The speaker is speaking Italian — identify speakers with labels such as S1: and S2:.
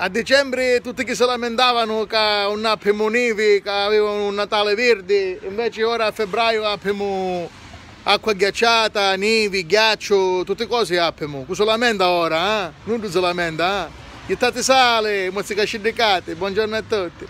S1: A dicembre tutti che si lamentavano che una pimonivi, che avevano un Natale verde, invece ora a febbraio abbiamo acqua ghiacciata, nevi, ghiaccio, tutte cose abbiamo. Chi si lamenta ora, eh? Non si lamenta, eh? Gittate sale, mozzicascindicate, buongiorno a tutti.